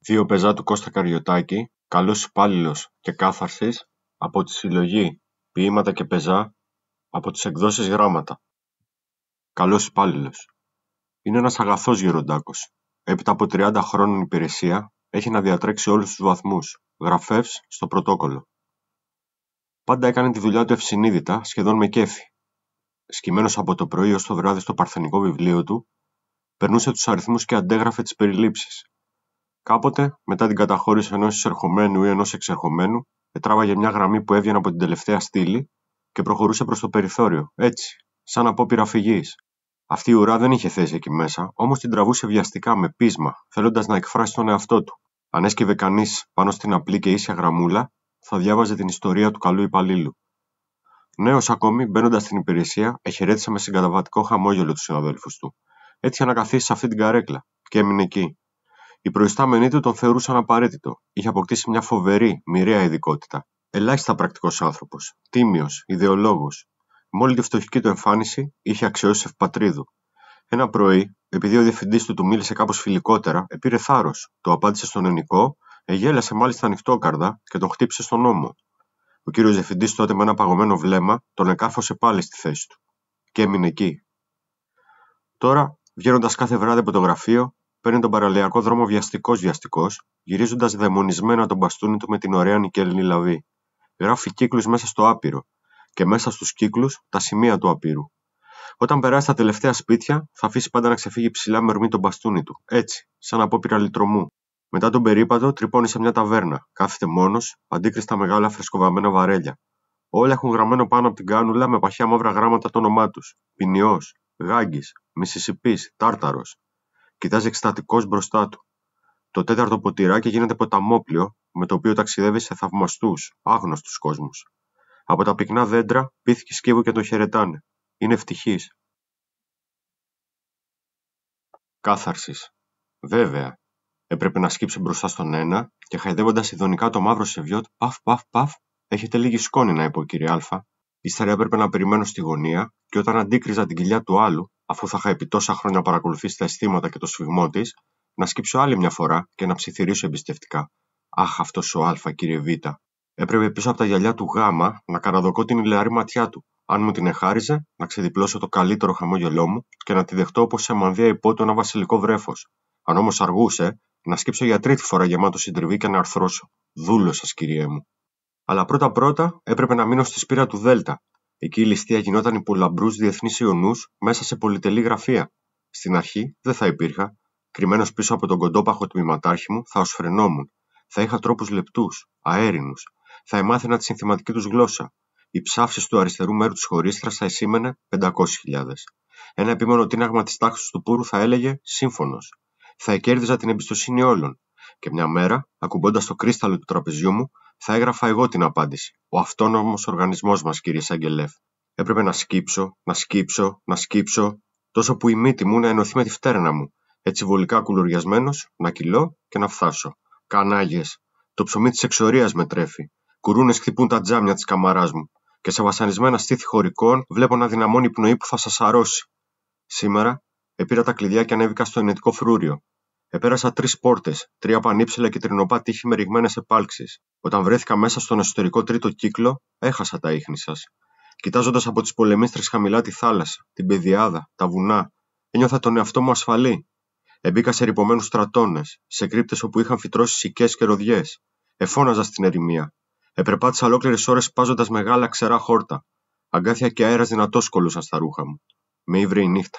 δύο πεζά του Κώστα Καριωτάκη, καλός υπάλληλος και κάθαρσης, από τη συλλογή «Ποίηματα και πεζά» από τις εκδόσεις Γράμματα. Καλός υπάλληλος. Είναι ένας αγαθός γεροντάκος. Έπειτα από 30 χρόνων υπηρεσία, έχει να διατρέξει όλους τους βαθμούς, γραφεύς στο πρωτόκολλο. Πάντα έκανε τη δουλειά του ευσυνείδητα, σχεδόν με κέφι. Σκυμμένος από το πρωί ω το βράδυ στο παρθενικό βιβλίο του, περνούσε τους αριθμούς και αντέγραφε τις περιλήψεις, Κάποτε, μετά την καταχώρηση ενός εισερχομένου ή ενός εξερχομένου, ετράβαγε μια γραμμή που έβγαινε από την τελευταία στήλη και προχωρούσε προς το περιθώριο, έτσι, σαν απόπειρα φυγής. Αυτή η ουρά δεν είχε θέση εκεί μέσα, όμως την τραβούσε βιαστικά με πείσμα, θέλοντας να εκφράσει τον εαυτό του. Αν έσκυβε κανείς πάνω στην απλή και ίσια γραμμούλα, θα διάβαζε την ιστορία του καλού υπαλλήλου. Νέος ακόμη, μπαίνοντας στην υπηρεσία, εχαιρέτησε με συγκαταβατικό χαμόγελο τους συναδέλφους του. Έτυχε να σε αυτή την καρέκλα και έμεινε εκεί, οι προϊστάμενοι του τον θεωρούσαν απαραίτητο. Είχε αποκτήσει μια φοβερή, μοιραία ειδικότητα. Ελάχιστα πρακτικός άνθρωπος, τίμιος, ιδεολόγος. Με όλη τη φτωχική του εμφάνιση είχε αξιώσει ευπατρίδου. Ένα πρωί, επειδή ο διευθυντής του του μίλησε κάπως φιλικότερα, επήρε θάρρος, το απάντησε στον ελληνικό, εγέλασε μάλιστα ανοιχτόκαρδα και τον χτύπησε στον ώμο. Ο κύριος διευθυντής τότε με ένα παγωμένο βλέμμα τον εκάφωσε πάλι στη θέση του. Και έμεινε εκεί. Τώρα, βγαίνοντας κάθε βράδυ από το γραφείο, παίρνει τον παραλιακό δρόμο βιαστικό-βιαστικό, γυρίζοντας δαιμονισμένα τον μπαστούνι του με την ωραία νικέλινη λαβή. Γράφει κύκλους μέσα στο άπειρο, και μέσα στους κύκλους τα σημεία του απείρου. Όταν περάσει τα τελευταία σπίτια, θα αφήσει πάντα να ξεφύγει ψηλά με ορμή τον μπαστούνι του, έτσι, σαν απόπειρα λιτρωμού. Μετά τον περίπατο, τρυπώνει σε μια ταβέρνα, κάθεται μόνος, αντίκρι στα μεγάλα φρεσκοβαμένα βαρέλια. Όλα έχουν γραμμένο πάνω από την κάνουλα με παχιά μαύρα γράμματα το όνομά τους. Ποινιός, Γάγκης, Μισισιπής, Τάρταρος, Κοιτάζει εκστατικός μπροστά του. Το τέταρτο ποτηράκι γίνεται ποταμόπλιο, με το οποίο ταξιδεύει σε θαυμαστούς, άγνωστους κόσμους. Από τα πυκνά δέντρα πήθηκε σκύβου και τον χαιρετάνε. Είναι ευτυχής. Κάθαρσης. Βέβαια. Έπρεπε να σκύψει μπροστά στον ένα και χαϊδεύοντας ειδονικά το μαύρο σεβιότ, παφ, παφ, παφ, έχετε λίγη σκόνη να είπε ο κύριε Ύστερα έπρεπε να περιμένω στη γωνία και όταν αντίκριζα την κοιλιά του άλλου, αφού θα είχα επί τόσα χρόνια παρακολουθήσει τα αισθήματα και το σφιγμό της, να σκύψω άλλη μια φορά και να ψιθυρίσω εμπιστευτικά. Αχ, αυτός ο Α, κύριε Β. Έπρεπε πίσω από τα γυαλιά του Γ να καραδοκώ την ηλεαρή ματιά του. Αν μου την εχάριζε, να ξεδιπλώσω το καλύτερο χαμόγελό μου και να τη δεχτώ όπως σε μανδύα υπότιτλο ένα βασιλικό βρέφος. Αν όμως αργούσε, να σκύψω για τρίτη φορά γεμάτο συντριβή και να αρθρώσω. Δούλος σας, κυριέ μου. Αλλά πρώτα-πρώτα έπρεπε να μείνω στη σπήρα του Δέλτα Εκεί η ληστεία γινόταν υπό λαμπρούς διεθνείς ιονούς μέσα σε πολυτελή γραφεία. Στην αρχή δεν θα υπήρχα. Κρυμμένος πίσω από τον κοντόπαχο τμήματάρχη μου, θα οσφρενόμουν. Θα είχα τρόπους λεπτούς, αέρινους. Θα εμάθαινα τη συνθηματική τους γλώσσα. Η ψάφιση του αριστερού μέρου της χωρίστρας θα σήμαινε 500.000. Ένα επίμονο τίναγμα της τάξης του πούρου θα έλεγε σύμφωνος. Θα εκέρδιζα την εμπιστοσύνη όλων. Και μια μέρα, ακουμπώντας το κρίσταλο του τραπεζιού μου, θα έγραφα εγώ την απάντηση. Ο αυτόνομος οργανισμός μας κύριε Σαγγελέφ. Έπρεπε να σκύψω, να σκύψω, να σκύψω, τόσο που η μύτη μου να ενωθεί με τη φτέρνα μου, έτσι βολικά κουλουριασμένος, να κυλώ και να φθάσω. Κανάγε. Το ψωμί της εξορίας με τρέφει. Κουρούνες χτυπούν τα τζάμια της καμαράς μου. Και σε βασανισμένα στήθη χωρικών βλέπω να δυναμώνει η πνοή που θα σας αρρώσει. Σήμερα επήρα τα κλειδιά και ανέβηκα στο ενετικό φρούριο. Επέρασα τρεις πόρτες, τρία πανύψηλα και τρινοπά τείχη με ρηγμένες επάλξεις. Όταν βρέθηκα μέσα στον εσωτερικό τρίτο κύκλο, έχασα τα ίχνη σας. Κοιτάζοντας από τις πολεμίστρες χαμηλά τη θάλασσα, την πεδιάδα, τα βουνά, ένιωθα τον εαυτό μου ασφαλή. Εμπήκα σε ρηπομένου στρατώνες, σε κρύπτες όπου είχαν φυτρώσει σικές και ροδιές. Εφώναζα στην ερημία. Επερπάτησα ολόκληρες ώρες πάζοντα μεγάλα ξερά χόρτα. Αγκάθια και αέρας δυνατός κολούσαν στα ρούχα μου. Με νύχτα.